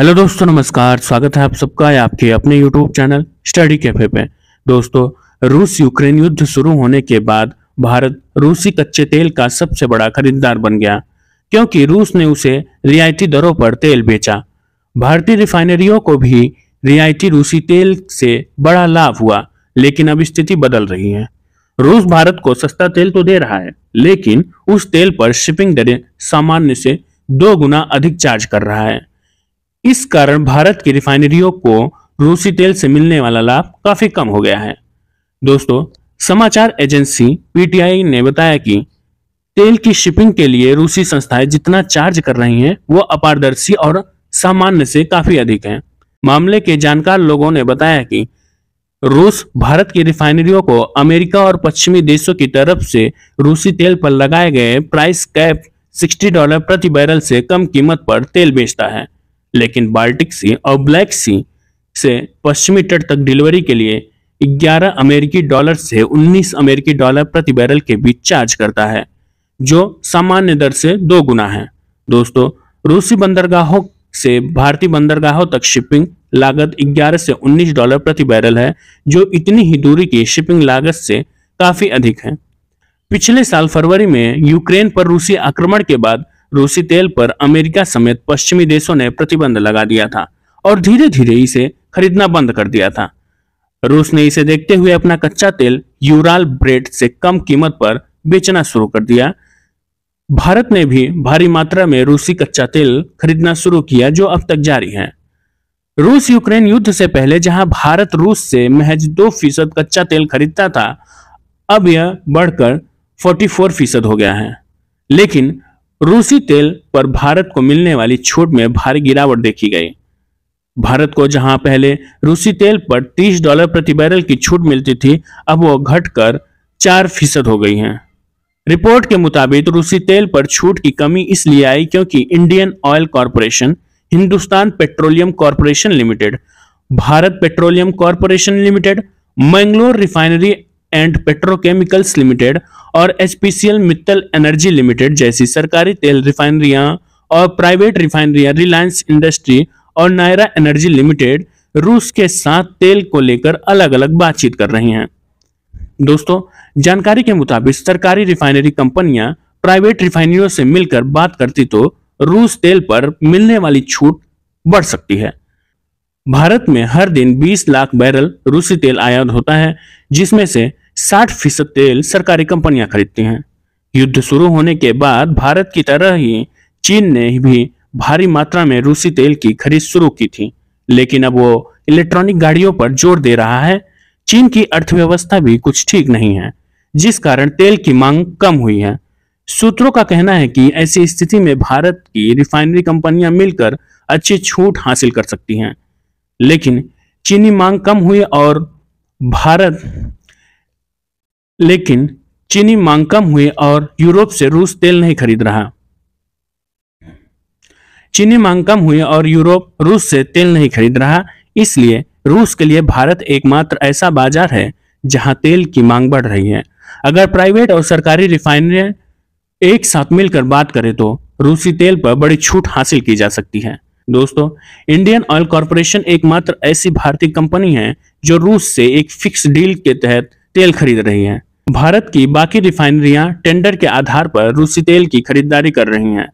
hello दोस्तों नमस्कार स्वागत है आप सबका आपके अपने यूट्यूब चैनल स्टडी कैफे पे दोस्तों रूस यूक्रेन युद्ध शुरू होने के बाद भारत रूसी कच्चे तेल का सबसे बड़ा खरीदार बन गया क्योंकि रूस ने उसे रियायती दरों पर तेल बेचा भारतीय रिफाइनरियों को भी रियायती रूसी तेल से बड़ा लाभ हुआ लेकिन अब स्थिति बदल रही है रूस भारत को सस्ता तेल तो दे रहा है लेकिन उस तेल पर शिपिंग दरें सामान्य से दो गुना अधिक चार्ज कर रहा है इस कारण भारत की रिफाइनरियों को रूसी तेल से मिलने वाला लाभ काफी कम हो गया है दोस्तों समाचार एजेंसी पीटीआई ने बताया कि तेल की शिपिंग के लिए रूसी संस्थाएं जितना चार्ज कर रही हैं वो अपारदर्शी और सामान्य से काफी अधिक है मामले के जानकार लोगों ने बताया कि रूस भारत की रिफाइनरियों को अमेरिका और पश्चिमी देशों की तरफ से रूसी तेल पर लगाए गए प्राइस कैप 60 डॉलर प्रति बैरल से कम कीमत पर तेल बेचता है लेकिन बाल्टिक सी और ब्लैक सी से पश्चिमी तट तक डिलीवरी के लिए 11 अमेरिकी डॉलर से 19 अमेरिकी डॉलर प्रति बैरल के बीच चार्ज करता है जो सामान्य दर से दो गुना है दोस्तों रूसी बंदरगाहों से भारतीय बंदरगाहों तक शिपिंग लागत 11 से 19 डॉलर प्रति बैरल है जो इतनी ही दूरी की शिपिंग लागत से काफी अधिक है पिछले साल फरवरी में यूक्रेन पर रूसी आक्रमण के बाद रूसी तेल पर अमेरिका समेत पश्चिमी देशों ने प्रतिबंध लगा दिया था और धीरे धीरे इसे खरीदना बंद कर दिया था रूस ने इसे देखते हुए अपना कच्चा तेल यूराल ब्रेड से कम कीमत पर बेचना शुरू कर दिया भारत ने भी भारी मात्रा में रूसी कच्चा तेल खरीदना शुरू किया जो अब तक जारी है रूस यूक्रेन युद्ध से पहले जहां भारत रूस से महज दो फीसद कच्चा तेल खरीदता था अब यह बढ़कर 44 फीसद हो गया है लेकिन रूसी तेल पर भारत को मिलने वाली छूट में भारी गिरावट देखी गई भारत को जहां पहले रूसी तेल पर 30 डॉलर प्रति बैरल की छूट मिलती थी अब वो घटकर चार फीसद हो गई है रिपोर्ट के मुताबिक रूसी तेल पर छूट की कमी इसलिए आई क्योंकि Indian oil corporation Hindustan petroleum corporation limited Bharat petroleum corporation limited Mangalore refinery and petrochemicals limited और एचपीसीएल मित्तल एनर्जी लिमिटेड जैसी सरकारी तेल रिफाइनरियां और प्राइवेट रिफाइनरियां रिलायंस इंडस्ट्री और नायरा एनर्जी लिमिटेड रूस के साथ तेल को लेकर अलग अलग बातचीत कर रही हैं दोस्तों जानकारी के मुताबिक सरकारी रिफाइनरी कंपनियां प्राइवेट रिफाइनरियों से मिलकर बात करती तो रूस तेल पर मिलने वाली छूट बढ़ सकती है भारत में हर दिन 20 लाख बैरल रूसी तेल आयात होता है जिसमें से साठ फीसद तेल सरकारी कंपनियां खरीदती हैं युद्ध शुरू होने के बाद भारत की तरह ही चीन ने भी भारी मात्रा में रूसी तेल की खरीद शुरू की थी लेकिन अब वो इलेक्ट्रॉनिक गाड़ियों पर जोर दे रहा है चीन की अर्थव्यवस्था भी कुछ ठीक नहीं है जिस कारण तेल की मांग कम हुई है सूत्रों का कहना है कि ऐसी स्थिति में भारत की रिफाइनरी कंपनियां मिलकर अच्छी छूट हासिल कर सकती हैं लेकिन चीनी मांग कम हुई और भारत लेकिन चीनी मांग कम हुई और यूरोप से रूस तेल नहीं खरीद रहा चीनी मांग कम हुई और यूरोप रूस से तेल नहीं खरीद रहा इसलिए रूस के लिए भारत एकमात्र ऐसा बाजार है जहां तेल की मांग बढ़ रही है अगर प्राइवेट और सरकारी रिफाइनरी एक साथ मिलकर बात करें तो रूसी तेल पर बड़ी छूट हासिल की जा सकती है दोस्तों इंडियन ऑयल कॉरपोरेशन एकमात्र ऐसी भारतीय कंपनी है जो रूस से एक फिक्स डील के तहत तेल खरीद रही है भारत की बाकी रिफाइनरियां टेंडर के आधार पर रूसी तेल की खरीदारी कर रही हैं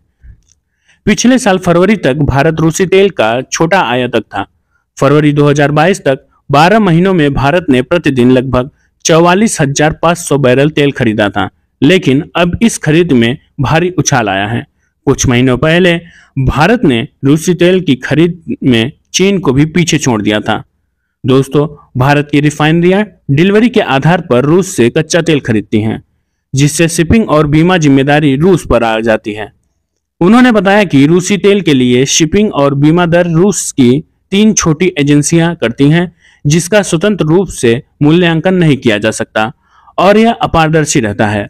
पिछले साल फरवरी तक भारत रूसी तेल का छोटा आयातक था फरवरी 2022 तक 12 महीनों में भारत ने प्रतिदिन लगभग चौवालीस हजार सौ बैरल तेल खरीदा था लेकिन अब इस खरीद में भारी उछाल आया है कुछ महीनों पहले भारत ने रूसी तेल की खरीद में चीन को भी पीछे छोड़ दिया था दोस्तों भारत की रिफाइनरियां डिलीवरी के आधार पर रूस से कच्चा तेल खरीदती हैं जिससे शिपिंग और बीमा जिम्मेदारी रूस पर आ जाती है उन्होंने बताया कि रूसी तेल के लिए शिपिंग और बीमा दर रूस की तीन छोटी एजेंसियां करती हैं जिसका स्वतंत्र रूप से मूल्यांकन नहीं किया जा सकता और यह अपारदर्शी रहता है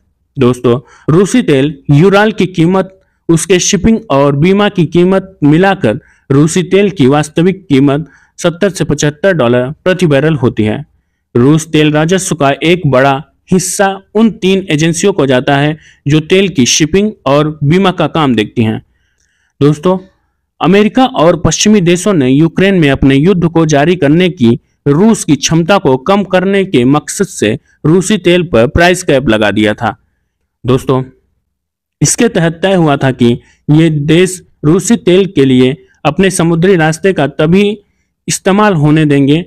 दोस्तों रूसी तेल यूराल की कीमत उसके शिपिंग और बीमा की कीमत मिलाकर रूसी तेल की वास्तविक कीमत सत्तर से पचहत्तर डॉलर प्रति बैरल होती है रूस तेल राजस्व का एक बड़ा हिस्सा उन तीन एजेंसियों को जाता है जो तेल की शिपिंग और बीमा का काम देखती हैं दोस्तों अमेरिका और पश्चिमी देशों ने यूक्रेन में अपने युद्ध को जारी करने की रूस की क्षमता को कम करने के मकसद से रूसी तेल पर प्राइस कैप लगा दिया था दोस्तों इसके तहत तय हुआ था कि ये देश रूसी तेल के लिए अपने समुद्री रास्ते का तभी इस्तेमाल होने देंगे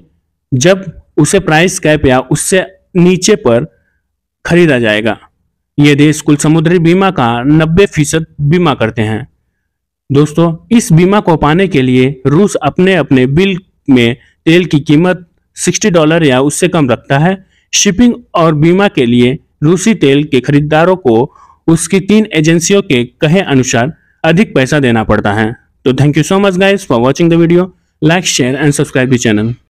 जब उसे प्राइस कैप या उससे नीचे पर खरीदा जाएगा ये देश कुल समुद्री बीमा का 90 फीसद बीमा करते हैं दोस्तों इस बीमा को पाने के लिए रूस अपने अपने बिल में तेल की कीमत 60 डॉलर या उससे कम रखता है शिपिंग और बीमा के लिए रूसी तेल के खरीदारों को उसकी तीन एजेंसियों के कहे अनुसार अधिक पैसा देना पड़ता है तो thank you so much guys for watching the video like share and subscribe the channel